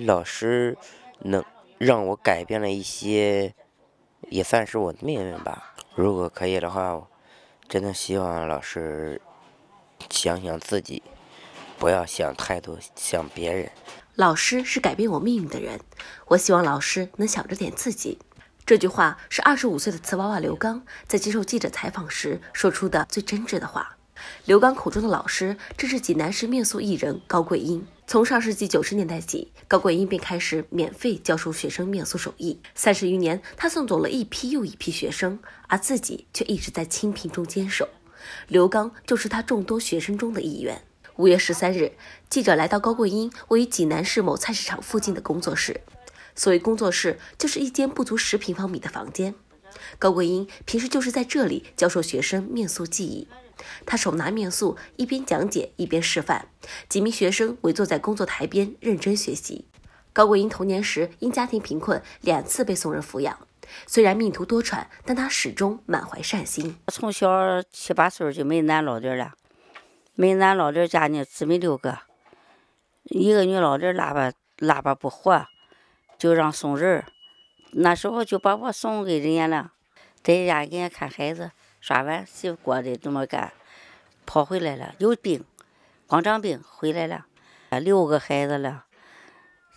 老师能让我改变了一些，也算是我的命运吧。如果可以的话，真的希望老师想想自己，不要想太多，想别人。老师是改变我命运的人，我希望老师能想着点自己。这句话是二十五岁的瓷娃娃刘刚在接受记者采访时说出的最真挚的话。刘刚口中的老师，正是济南市面塑艺人高桂英。从上世纪九十年代起，高桂英便开始免费教授学生面塑手艺。三十余年，她送走了一批又一批学生，而自己却一直在清贫中坚守。刘刚就是她众多学生中的一员。五月十三日，记者来到高桂英位于济南市某菜市场附近的工作室。所谓工作室，就是一间不足十平方米的房间。高桂英平时就是在这里教授学生面塑技艺。他手拿面塑，一边讲解一边示范，几名学生围坐在工作台边认真学习。高桂英童年时因家庭贫困，两次被送人抚养。虽然命途多舛，但他始终满怀善心。从小七八岁就没男老弟了，没男老弟家呢，姊妹六个，一个女老弟拉吧拉吧不活，就让送人那时候就把我送给人家了，在家给人家看孩子。刷碗洗锅的这么干，跑回来了有病，光长病回来了，六个孩子了，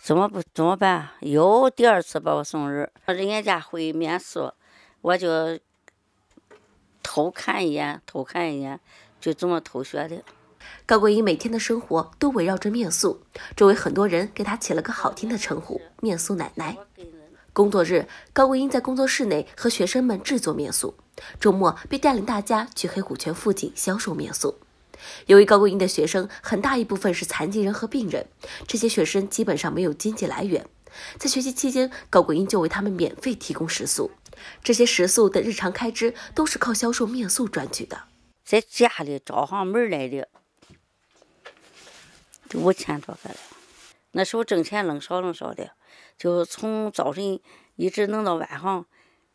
怎么不怎么办？又第二次把我送人，人家家会面宿，我就偷看一眼，偷看一眼，就这么偷学的。高桂英每天的生活都围绕着面塑，周围很多人给她起了个好听的称呼——面塑奶奶。工作日，高桂英在工作室内和学生们制作面塑，周末便带领大家去黑虎泉附近销售面塑。由于高桂英的学生很大一部分是残疾人和病人，这些学生基本上没有经济来源，在学习期间，高桂英就为他们免费提供食宿，这些食宿的日常开支都是靠销售面塑赚取的。在家里找上门来的，五千多个了。那时候挣钱冷少冷少的，就从早晨一直弄到晚上，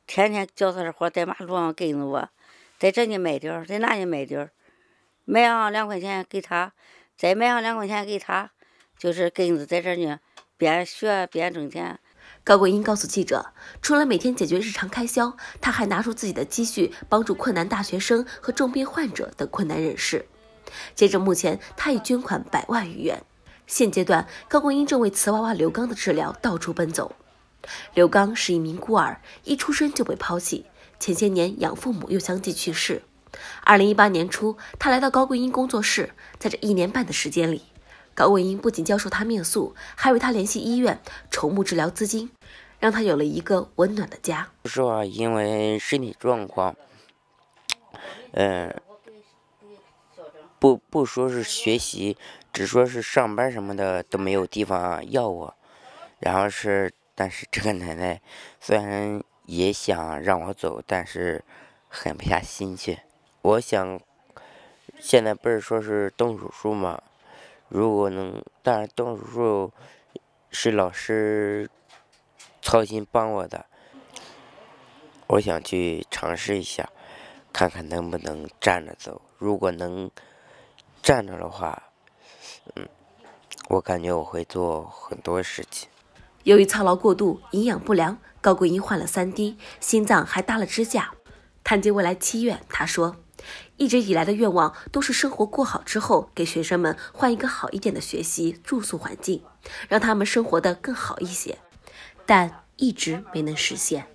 天天叫他的活在马路上跟着我，在这里买点儿，在那里买点儿，卖上两块钱给他，再卖上两块钱给他，就是跟着在这呢，边学边挣钱。高桂英告诉记者，除了每天解决日常开销，他还拿出自己的积蓄帮助困难大学生和重病患者等困难人士。截至目前，他已捐款百万余元。现阶段，高桂英正为瓷娃娃刘刚的治疗到处奔走。刘刚是一名孤儿，一出生就被抛弃，前些年养父母又相继去世。二零一八年初，他来到高桂英工作室，在这一年半的时间里，高桂英不仅教授他面塑，还为他联系医院、筹募治疗资金，让他有了一个温暖的家。说实话，因为身体状况，嗯。不不说是学习，只说是上班什么的都没有地方要我，然后是但是这个奶奶虽然也想让我走，但是狠不下心去。我想，现在不是说是动手术吗？如果能，但是动手术是老师操心帮我的，我想去尝试一下，看看能不能站着走。如果能。站着的话，嗯，我感觉我会做很多事情。由于操劳过度、营养不良，高桂英患了三 D，心脏还搭了支架。谈及未来七月，他说：“一直以来的愿望都是生活过好之后，给学生们换一个好一点的学习、住宿环境，让他们生活的更好一些，但一直没能实现。”